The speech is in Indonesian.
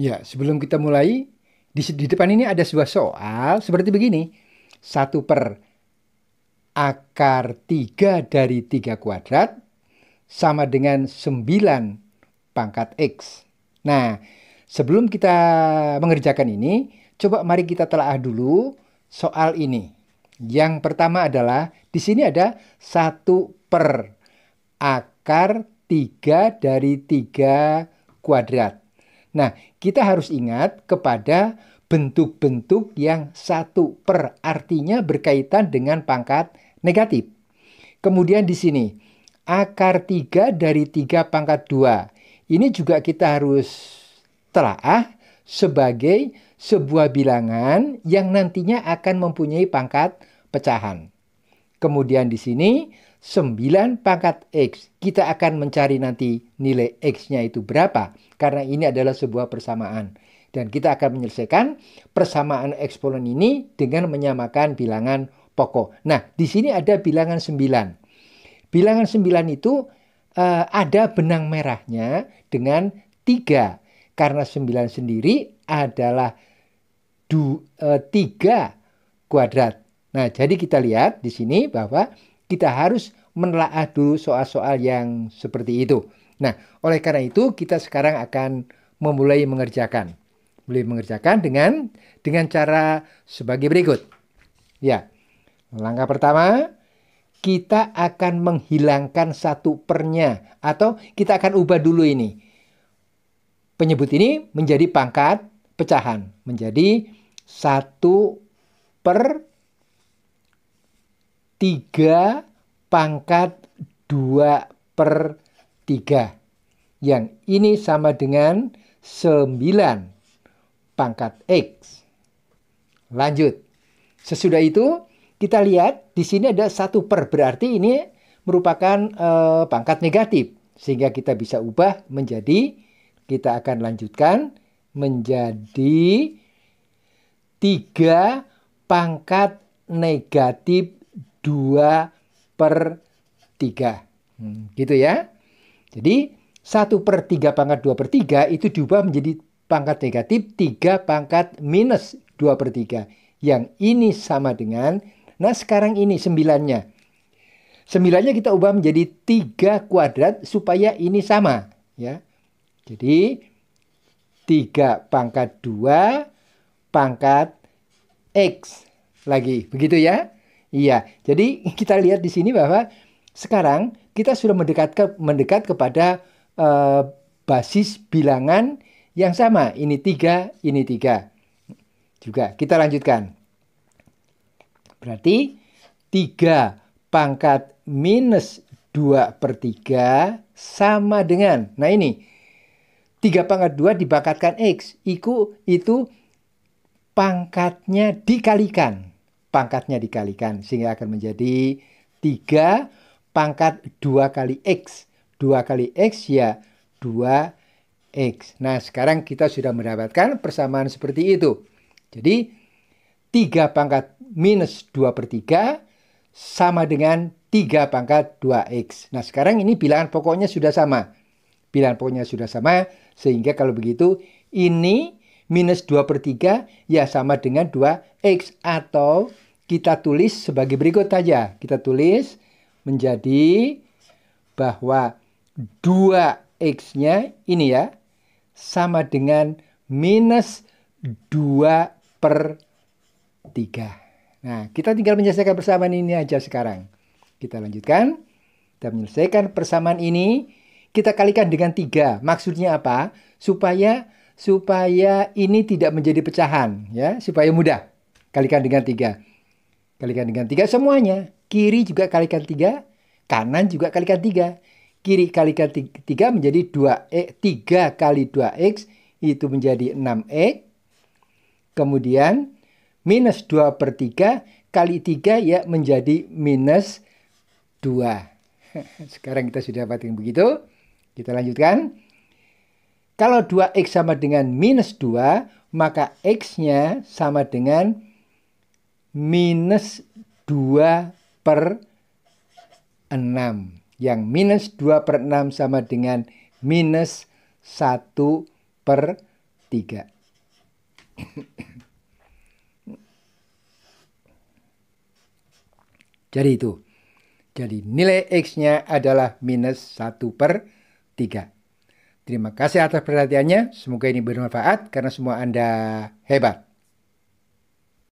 Ya, sebelum kita mulai, di, di depan ini ada sebuah soal seperti begini. 1 per akar 3 dari 3 kuadrat sama dengan 9 pangkat X. Nah, sebelum kita mengerjakan ini, coba mari kita telaah dulu soal ini. Yang pertama adalah, di sini ada 1 per akar 3 dari 3 kuadrat. Nah, kita harus ingat kepada bentuk-bentuk yang satu per artinya berkaitan dengan pangkat negatif. Kemudian di sini, akar 3 dari 3 pangkat 2. Ini juga kita harus telaah sebagai sebuah bilangan yang nantinya akan mempunyai pangkat pecahan. Kemudian di sini 9 pangkat X. Kita akan mencari nanti nilai X-nya itu berapa. Karena ini adalah sebuah persamaan. Dan kita akan menyelesaikan persamaan eksponen ini dengan menyamakan bilangan pokok. Nah, di sini ada bilangan 9. Bilangan 9 itu eh, ada benang merahnya dengan 3. Karena 9 sendiri adalah du, 3 eh, kuadrat. Nah, jadi kita lihat di sini bahwa kita harus menelaah dulu soal-soal yang seperti itu. Nah, oleh karena itu kita sekarang akan memulai mengerjakan. Mulai mengerjakan dengan dengan cara sebagai berikut. Ya. Langkah pertama, kita akan menghilangkan satu pernya atau kita akan ubah dulu ini. Penyebut ini menjadi pangkat pecahan, menjadi satu per 3 pangkat 2 per 3. Yang ini sama dengan 9 pangkat X. Lanjut. Sesudah itu kita lihat di sini ada satu per. Berarti ini merupakan e, pangkat negatif. Sehingga kita bisa ubah menjadi, kita akan lanjutkan menjadi 3 pangkat negatif 2 per 3. Hmm, gitu ya. Jadi 1 per 3 pangkat 2 per 3 itu diubah menjadi pangkat negatif 3 pangkat minus 2 per 3. Yang ini sama dengan, nah sekarang ini 9-nya. 9-nya kita ubah menjadi 3 kuadrat supaya ini sama. ya. Jadi 3 pangkat 2 pangkat X lagi. Begitu ya. Iya, jadi kita lihat di sini bahwa sekarang kita sudah mendekat ke, mendekat kepada uh, basis bilangan yang sama. Ini tiga, ini tiga. Juga kita lanjutkan. Berarti tiga pangkat minus dua per tiga sama dengan. Nah ini tiga pangkat dua dibakatkan X. Iku, itu pangkatnya dikalikan pangkatnya dikalikan sehingga akan menjadi 3 pangkat 2 kali X. 2 kali X ya 2X. Nah sekarang kita sudah mendapatkan persamaan seperti itu. Jadi 3 pangkat minus 2 per 3 sama dengan 3 pangkat 2X. Nah sekarang ini bilangan pokoknya sudah sama. Bilangan pokoknya sudah sama sehingga kalau begitu ini minus 2 per 3 ya sama dengan 2x atau kita tulis sebagai berikut saja. Kita tulis menjadi bahwa 2x-nya ini ya sama dengan minus 2 per 3. Nah, kita tinggal menyelesaikan persamaan ini aja sekarang. Kita lanjutkan. Kita menyelesaikan persamaan ini. Kita kalikan dengan 3. Maksudnya apa? Supaya supaya ini tidak menjadi pecahan ya, supaya mudah. Kalikan dengan tiga. Kalikan dengan tiga semuanya. Kiri juga kalikan tiga, kanan juga kalikan tiga. Kiri kalikan tiga menjadi dua e tiga kali dua x itu menjadi enam e Kemudian minus dua per tiga kali tiga ya menjadi minus dua Sekarang kita sudah dapatin begitu. Kita lanjutkan. Kalau 2x sama dengan minus 2, maka x-nya sama dengan minus 2 per 6. Yang minus 2 per 6 sama dengan minus 1 per 3. Jadi itu. Jadi nilai X-nya adalah minus 1 per 3. Terima kasih atas perhatiannya. Semoga ini bermanfaat karena semua Anda hebat.